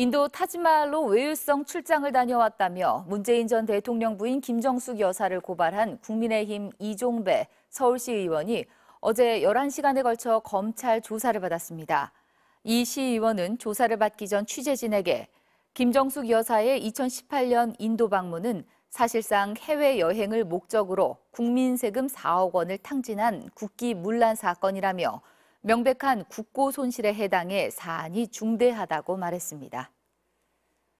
인도 타지마할로 외유성 출장을 다녀왔다며 문재인 전 대통령 부인 김정숙 여사를 고발한 국민의힘 이종배 서울시 의원이 어제 11시간에 걸쳐 검찰 조사를 받았습니다. 이 시의원은 조사를 받기 전 취재진에게 김정숙 여사의 2018년 인도 방문은 사실상 해외 여행을 목적으로 국민 세금 4억 원을 탕진한 국기 문란 사건이라며 명백한 국고 손실에 해당해 사안이 중대하다고 말했습니다.